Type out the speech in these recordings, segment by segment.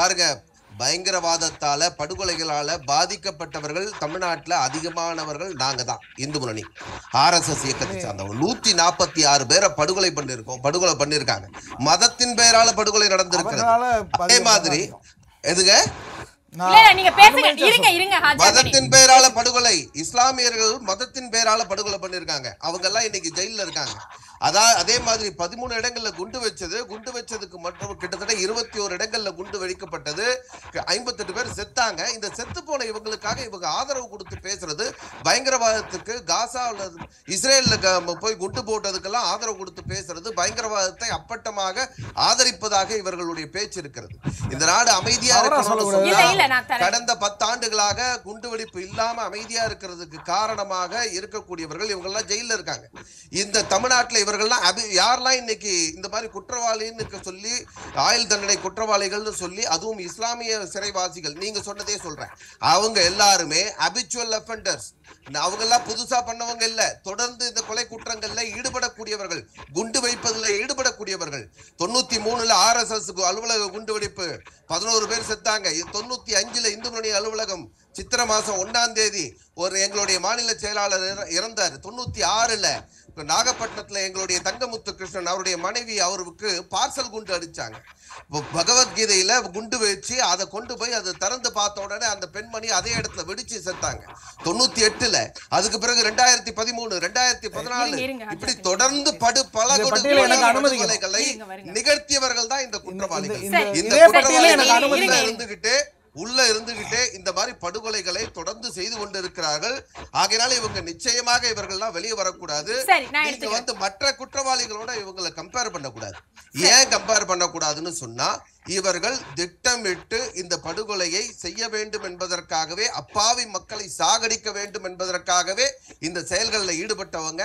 பாருங்க பயங்கரவாதத்தால படுகொலைகளால பாதிக்கப்பட்டவர்கள் தமிழ்நாட்டில் அதிகமானவர்கள் நாங்க தான் இந்து முன்னணி எஸ் இயக்கத்தை சார்ந்தவங்க நூத்தி நாற்பத்தி ஆறு பேரை படுகொலை பண்ணிருக்கோம் படுகொலை பண்ணிருக்காங்க மதத்தின் பெயரால படுகொலை நடந்திருக்கு அதே மாதிரி எதுங்க மதத்தின் பெயரால படுகொலை இஸ்லாமியர்கள் மதத்தின் பெயரால படுகொலை பண்ணிருக்காங்க அவங்க எல்லாம் இன்னைக்கு ஜெயில இருக்காங்க அதான் அதே மாதிரி பதிமூணு இடங்கள்ல குண்டு வச்சது குண்டு வச்சதுக்கு மற்றும் கிட்டத்தட்ட இருபத்தி ஒரு இடங்கள்ல குண்டு வெடிக்கப்பட்டது ஐம்பத்தெட்டு பேர் செத்தாங்க இந்த செத்து போன இவங்களுக்காக இவங்க ஆதரவு கொடுத்து பேசுறது பயங்கரவாதத்துக்கு காசாவில் இஸ்ரேல்ல போய் குண்டு போட்டதுக்கெல்லாம் ஆதரவு கொடுத்து பேசுறது பயங்கரவாதத்தை அப்பட்டமாக ஆதரிப்பதாக இவர்களுடைய பேச்சு இருக்கிறது இந்த நாடு அமைதியா கடந்த பத்தாண்டுகளாக வெடிப்பு இல்லாம அமைதியா இருக்கிறதுக்கு காரணமாக இருக்கக்கூடியவர்கள் இவங்க எல்லாம் ஜெயில இருக்காங்க இந்த தமிழ்நாட்டில் இவர்கள்லாம் அபி யாரெல்லாம் இன்னைக்கு இந்த மாதிரி குற்றவாளின்னு சொல்லி ஆயுள் தண்டனை குற்றவாளிகள்னு சொல்லி அதுவும் இஸ்லாமிய சிறைவாசிகள் நீங்க சொன்னதே சொல்றேன் அவங்க எல்லாருமே அபிச்சுவல் அஃபெண்டர்ஸ் அவங்க எல்லாம் புதுசா பண்ணவங்க இல்ல தொடர்ந்து இந்த கொலை குற்றங்கள்ல ஈடுபடக்கூடியவர்கள் குண்டு வைப்பதுல ஈடுபடக்கூடியவர்கள் தொண்ணூத்தி மூணுல ஆர் எஸ் எஸ் அலுவலக குண்டு வெடிப்பு பதினோரு பேர் செத்தாங்க தொண்ணூத்தி அஞ்சுல இந்து மணி அலுவலகம் சித்திர மாசம் ஒன்னாம் தேதி ஒரு எங்களுடைய மாநில செயலாளர் இறந்தார் தொண்ணூற்றி ஆறில் நாகப்பட்டினத்தில் எங்களுடைய தங்கமுத்து கிருஷ்ணன் அவருடைய மனைவி அவருக்கு பார்சல் குண்டு அடித்தாங்க பகவத்கீதையில் குண்டு வச்சு அதை கொண்டு போய் அது திறந்து பார்த்த உடனே அந்த பெண்மணி அதே இடத்துல வெடிச்சு செத்தாங்க தொண்ணூற்றி எட்டில் அதுக்கு பிறகு ரெண்டாயிரத்தி பதிமூணு ரெண்டாயிரத்தி பதினாலு இப்படி தொடர்ந்து படு பல கொலைகளை நிகழ்த்தியவர்கள் தான் இந்த குற்றவாளிகள் இந்த குற்றவாளிகள் இருந்துகிட்டு உள்ள இருந்துகிட்டே இந்த மாதிரி படுகொலைகளை தொடர்ந்து செய்து கொண்டிருக்கிறார்கள் ஆகையினால இவங்க நிச்சயமாக இவர்கள்லாம் வெளியே வரக்கூடாது வந்து மற்ற குற்றவாளிகளோட இவங்களை கம்பேர் பண்ணக்கூடாது ஏன் கம்பேர் பண்ணக்கூடாதுன்னு சொன்னா இவர்கள் திட்டமிட்டு இந்த படுகொலையை செய்ய வேண்டும் என்பதற்காகவே அப்பாவி மக்களை சாகடிக்க வேண்டும் என்பதற்காகவே இந்த செயல்களில் ஈடுபட்டவங்க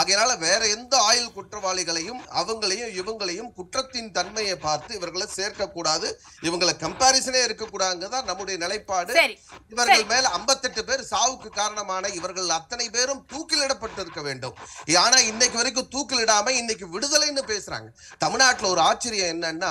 ஆகையினால வேற எந்த ஆயுள் குற்றவாளிகளையும் அவங்களையும் இவங்களையும் குற்றத்தின் தன்மையை பார்த்து இவர்களை சேர்க்கக்கூடாது இவங்களை கம்பாரிசனே இருக்கக்கூடாதுங்கதான் நம்முடைய நிலைப்பாடு இவர்கள் மேல ஐம்பத்தெட்டு பேர் சாவுக்கு காரணமான இவர்கள் அத்தனை பேரும் தூக்கிலிடப்பட்டிருக்க வேண்டும் ஆனா இன்னைக்கு வரைக்கும் தூக்கிலிடாம இன்னைக்கு விடுதலைன்னு பேசுறாங்க தமிழ்நாட்டில் ஒரு ஆச்சரியம் என்னன்னா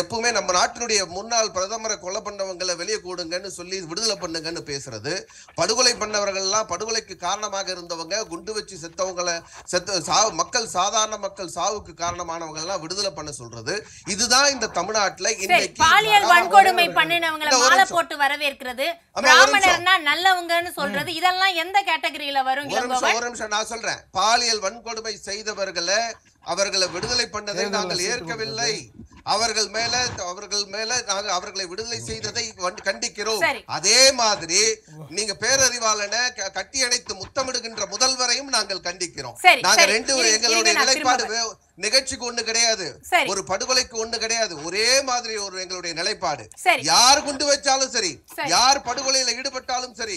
எப்பவுமே நம்ம நாட்டினுடைய முன்னாள் பிரதமரை கொலை பண்ணவங்களை வெளியே கூடுங்கன்னு சொல்லி விடுதலை பண்ணுங்கன்னு பேசுறது படுகொலை பண்ணவர்கள்லாம் படுகொலைக்கு காரணமாக இருந்தவங்க குண்டு வச்சு செத்தவங்களை செத்த சா மக்கள் சாதாரண மக்கள் சாவுக்கு காரணமானவங்க எல்லாம் விடுதலை பண்ண சொல்றது இதுதான் இந்த தமிழ்நாட்டுல இன்னைக்கு பாலியல் வன்கொடுமை பண்ணினவங்களை மாலை போட்டு வரவேற்கிறது பிராமணர்னா நல்லவங்கன்னு சொல்றது இதெல்லாம் எந்த கேட்டகரியில வரும் ஒரு நிமிஷம் நான் சொல்றேன் பாலியல் வன்கொடுமை செய்தவர்களை அவர்களை விடுதலை பண்ணதை நாங்கள் ஏற்கவில்லை அவர்கள் மேல அவர்கள் மேல நாங்கள் அவர்களை விடுதலை செய்ததை கண்டிக்கிறோம் அதே மாதிரி நீங்க பேரறிவாளனை கட்டி அணைத்து முத்தமிடுகின்ற முதல்வரையும் நாங்கள் கண்டிக்கிறோம் நாங்க ரெண்டு எங்களுடைய நிலைப்பாடு நிகழ்ச்சிக்கு ஒண்ணு கிடையாது ஒரு படுகொலைக்கு ஒண்ணு கிடையாது ஒரே மாதிரி ஒரு எங்களுடைய நிலைப்பாடு யார் குண்டு வச்சாலும் சரி யார் படுகொலையில ஈடுபட்டாலும் சரி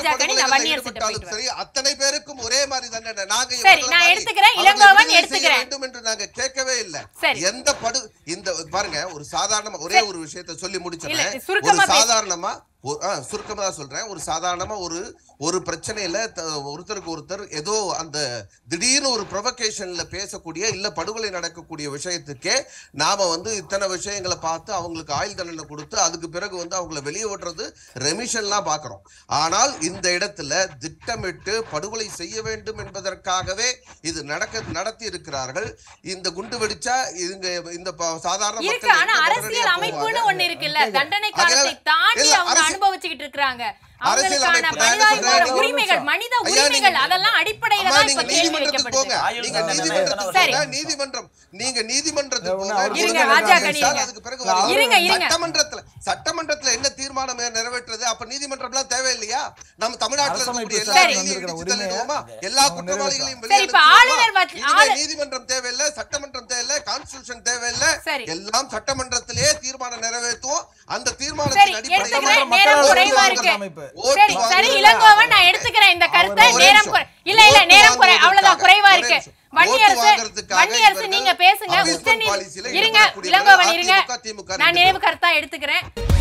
ஈடுபட்டாலும் சரி அத்தனை பேருக்கும் ஒரே மாதிரி தண்டனை நாங்க வேண்டும் என்று நாங்க கேட்கவே இல்ல எந்த படு இந்த பாருங்க ஒரு சாதாரணமா ஒரே ஒரு விஷயத்த சொல்லி முடிச்சோம் ஒரு சாதாரணமா சுருக்கமாக தான் சொல்றேன் ஒரு சாதாரணமா ஒரு ஒரு பிரச்சனையில ஒருத்தருக்கு ஒருத்தர் ஏதோ அந்த திடீர்னு ஒரு ப்ரொவகேஷன்ல பேசக்கூடிய இல்ல படுகொலை நடக்கக்கூடிய விஷயத்துக்கே நாம வந்து இத்தனை விஷயங்களை பார்த்து அவங்களுக்கு ஆயுள் தண்டனை கொடுத்து அதுக்கு பிறகு வந்து அவங்கள வெளியே ஓட்டுறது ரெமிஷன்லாம் பார்க்குறோம் ஆனால் இந்த இடத்துல திட்டமிட்டு படுகொலை செய்ய வேண்டும் என்பதற்காகவே இது நடக்க நடத்தி இருக்கிறார்கள் இந்த குண்டு வெடிச்சா இங்க இந்த சாதாரண மக்கள் அரசியல் அமைப்புன்னு இருக்குல்ல தண்டனை காலத்தை தாண்டி அவங்க அனுபவிச்சுக்கிட்டு இருக்காங்க உரிமைகள் மனித உரிமைகள் அதெல்லாம் அடிப்படையில நீதிமன்றம் நீங்க நீதிமன்றத்துக்கு இருங்க இருங்க இருங்க சட்டமன்றத்துல சட்டமன்றத்துல என்ன தீர்மானம் நிறைவேற்றுறது அப்ப நீதிமன்றம் எல்லாம் தேவையில்லையா நம்ம தமிழ்நாட்டில் எல்லா குற்றவாளிகளையும் நீதிமன்றம் தேவையில்லை சட்டமன்றம் தேவையில்லை கான்ஸ்டியூஷன் தேவையில்லை எல்லாம் சட்டமன்றத்திலேயே தீர்மானம் நிறைவேற்றுவோம் அந்த தீர்மானத்தின் அடிப்படையில் இந்த கருத்தை நேரம் இல்ல இல்ல நேரம் அவ்வளவுதான் குறைவா இருக்கு நீங்க பேசுங்க உச்ச நீதி இருங்க இளங்கோவன் இருங்க நான் நினைவு கருத்தா எடுத்துக்கிறேன்